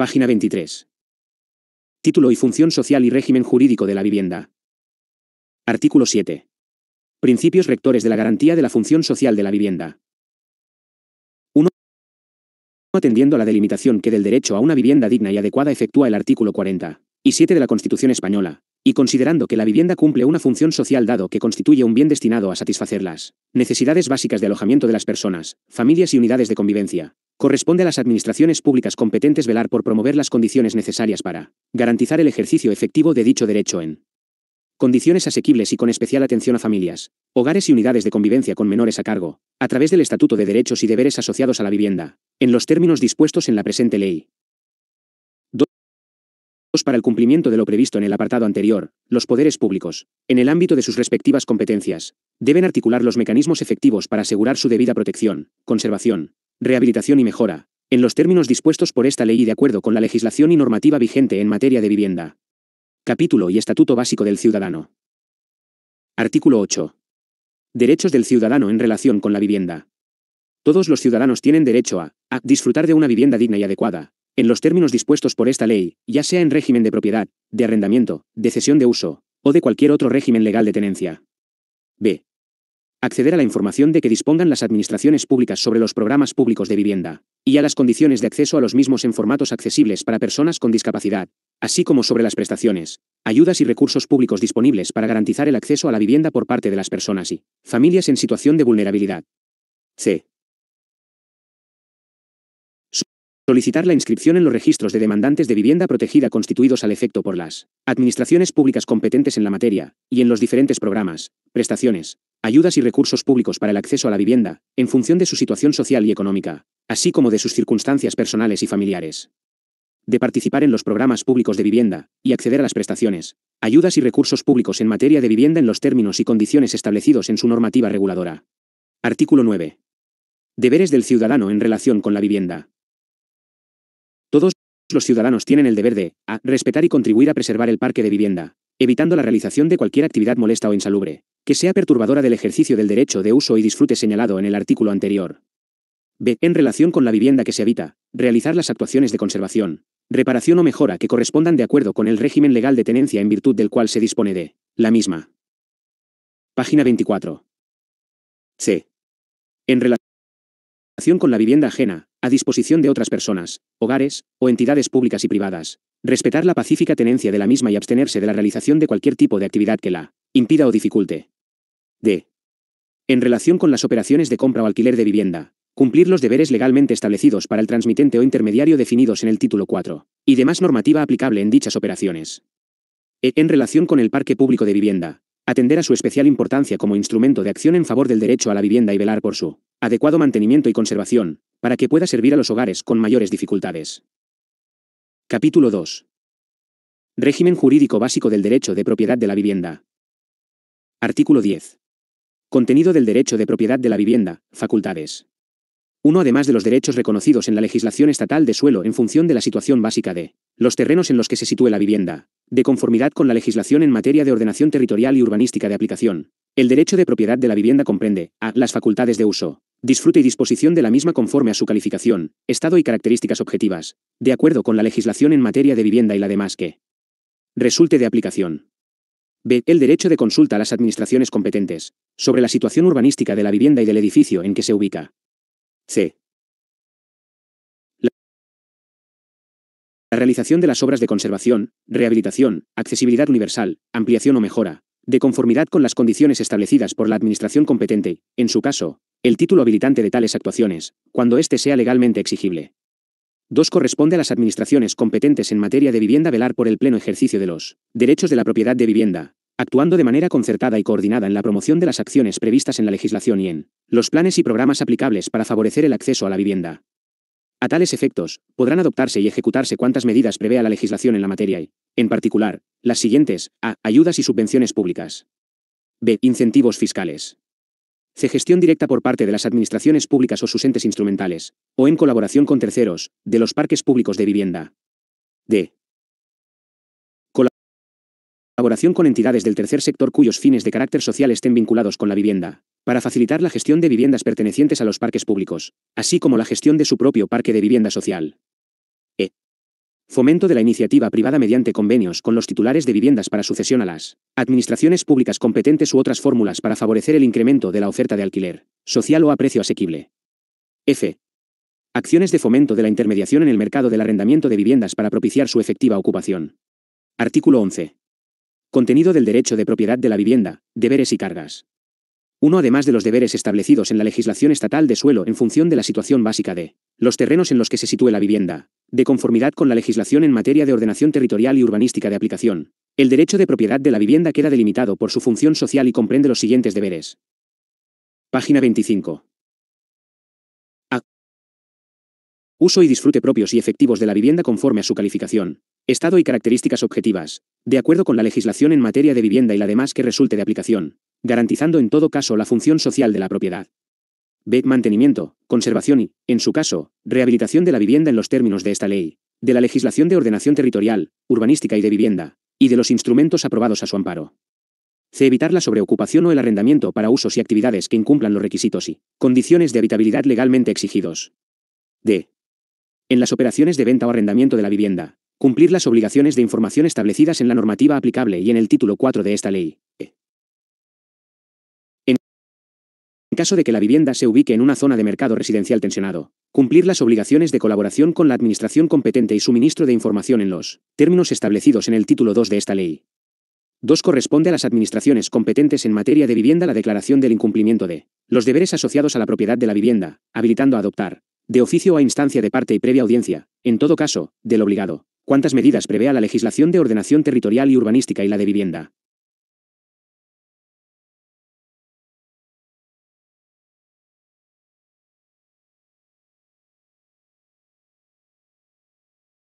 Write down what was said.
Página 23. Título y función social y régimen jurídico de la vivienda. Artículo 7. Principios rectores de la garantía de la función social de la vivienda. 1. Atendiendo a la delimitación que del derecho a una vivienda digna y adecuada efectúa el artículo 40 y 7 de la Constitución española, y considerando que la vivienda cumple una función social dado que constituye un bien destinado a satisfacer las necesidades básicas de alojamiento de las personas, familias y unidades de convivencia, Corresponde a las administraciones públicas competentes velar por promover las condiciones necesarias para garantizar el ejercicio efectivo de dicho derecho en condiciones asequibles y con especial atención a familias, hogares y unidades de convivencia con menores a cargo, a través del Estatuto de Derechos y Deberes asociados a la vivienda, en los términos dispuestos en la presente ley. 2. Para el cumplimiento de lo previsto en el apartado anterior, los poderes públicos, en el ámbito de sus respectivas competencias, deben articular los mecanismos efectivos para asegurar su debida protección, conservación, Rehabilitación y mejora. En los términos dispuestos por esta ley y de acuerdo con la legislación y normativa vigente en materia de vivienda. Capítulo y Estatuto Básico del Ciudadano. Artículo 8. Derechos del ciudadano en relación con la vivienda. Todos los ciudadanos tienen derecho a, a disfrutar de una vivienda digna y adecuada, en los términos dispuestos por esta ley, ya sea en régimen de propiedad, de arrendamiento, de cesión de uso, o de cualquier otro régimen legal de tenencia. B acceder a la información de que dispongan las administraciones públicas sobre los programas públicos de vivienda, y a las condiciones de acceso a los mismos en formatos accesibles para personas con discapacidad, así como sobre las prestaciones, ayudas y recursos públicos disponibles para garantizar el acceso a la vivienda por parte de las personas y familias en situación de vulnerabilidad. C. Solicitar la inscripción en los registros de demandantes de vivienda protegida constituidos al efecto por las administraciones públicas competentes en la materia, y en los diferentes programas, prestaciones, ayudas y recursos públicos para el acceso a la vivienda, en función de su situación social y económica, así como de sus circunstancias personales y familiares. De participar en los programas públicos de vivienda, y acceder a las prestaciones, ayudas y recursos públicos en materia de vivienda en los términos y condiciones establecidos en su normativa reguladora. Artículo 9. Deberes del ciudadano en relación con la vivienda. Los ciudadanos tienen el deber de a. respetar y contribuir a preservar el parque de vivienda, evitando la realización de cualquier actividad molesta o insalubre, que sea perturbadora del ejercicio del derecho de uso y disfrute señalado en el artículo anterior. B. En relación con la vivienda que se habita, realizar las actuaciones de conservación, reparación o mejora que correspondan de acuerdo con el régimen legal de tenencia en virtud del cual se dispone de la misma. Página 24. C. En relación con la vivienda ajena, a disposición de otras personas, hogares, o entidades públicas y privadas. Respetar la pacífica tenencia de la misma y abstenerse de la realización de cualquier tipo de actividad que la impida o dificulte. D. En relación con las operaciones de compra o alquiler de vivienda, cumplir los deberes legalmente establecidos para el transmitente o intermediario definidos en el título 4, y demás normativa aplicable en dichas operaciones. E. En relación con el parque público de vivienda, atender a su especial importancia como instrumento de acción en favor del derecho a la vivienda y velar por su adecuado mantenimiento y conservación, para que pueda servir a los hogares con mayores dificultades. Capítulo 2. Régimen jurídico básico del derecho de propiedad de la vivienda. Artículo 10. Contenido del derecho de propiedad de la vivienda, facultades. Uno Además de los derechos reconocidos en la legislación estatal de suelo en función de la situación básica de los terrenos en los que se sitúe la vivienda, de conformidad con la legislación en materia de ordenación territorial y urbanística de aplicación. El derecho de propiedad de la vivienda comprende, a, las facultades de uso, disfrute y disposición de la misma conforme a su calificación, estado y características objetivas, de acuerdo con la legislación en materia de vivienda y la demás que resulte de aplicación. B. El derecho de consulta a las administraciones competentes, sobre la situación urbanística de la vivienda y del edificio en que se ubica. C. La realización de las obras de conservación, rehabilitación, accesibilidad universal, ampliación o mejora, de conformidad con las condiciones establecidas por la Administración competente, en su caso, el título habilitante de tales actuaciones, cuando éste sea legalmente exigible. 2. Corresponde a las administraciones competentes en materia de vivienda velar por el pleno ejercicio de los derechos de la propiedad de vivienda, actuando de manera concertada y coordinada en la promoción de las acciones previstas en la legislación y en los planes y programas aplicables para favorecer el acceso a la vivienda, a tales efectos, podrán adoptarse y ejecutarse cuantas medidas prevea la legislación en la materia y, en particular, las siguientes, a. Ayudas y subvenciones públicas. b. Incentivos fiscales. c. Gestión directa por parte de las administraciones públicas o sus entes instrumentales, o en colaboración con terceros, de los parques públicos de vivienda. d. Colaboración con entidades del tercer sector cuyos fines de carácter social estén vinculados con la vivienda, para facilitar la gestión de viviendas pertenecientes a los parques públicos, así como la gestión de su propio parque de vivienda social. E. Fomento de la iniciativa privada mediante convenios con los titulares de viviendas para sucesión a las administraciones públicas competentes u otras fórmulas para favorecer el incremento de la oferta de alquiler, social o a precio asequible. F. Acciones de fomento de la intermediación en el mercado del arrendamiento de viviendas para propiciar su efectiva ocupación. Artículo 11. Contenido del derecho de propiedad de la vivienda, deberes y cargas. Uno además de los deberes establecidos en la legislación estatal de suelo en función de la situación básica de los terrenos en los que se sitúe la vivienda, de conformidad con la legislación en materia de ordenación territorial y urbanística de aplicación. El derecho de propiedad de la vivienda queda delimitado por su función social y comprende los siguientes deberes. Página 25. Uso y disfrute propios y efectivos de la vivienda conforme a su calificación, estado y características objetivas, de acuerdo con la legislación en materia de vivienda y la demás que resulte de aplicación, garantizando en todo caso la función social de la propiedad. B. Mantenimiento, conservación y, en su caso, rehabilitación de la vivienda en los términos de esta ley, de la legislación de ordenación territorial, urbanística y de vivienda, y de los instrumentos aprobados a su amparo. C. Evitar la sobreocupación o el arrendamiento para usos y actividades que incumplan los requisitos y condiciones de habitabilidad legalmente exigidos. D. En las operaciones de venta o arrendamiento de la vivienda, Cumplir las obligaciones de información establecidas en la normativa aplicable y en el título 4 de esta ley. E. En caso de que la vivienda se ubique en una zona de mercado residencial tensionado, cumplir las obligaciones de colaboración con la administración competente y suministro de información en los términos establecidos en el título 2 de esta ley. 2. Corresponde a las administraciones competentes en materia de vivienda la declaración del incumplimiento de los deberes asociados a la propiedad de la vivienda, habilitando a adoptar, de oficio o a instancia de parte y previa audiencia, en todo caso, del obligado, ¿Cuántas medidas prevé la legislación de ordenación territorial y urbanística y la de vivienda?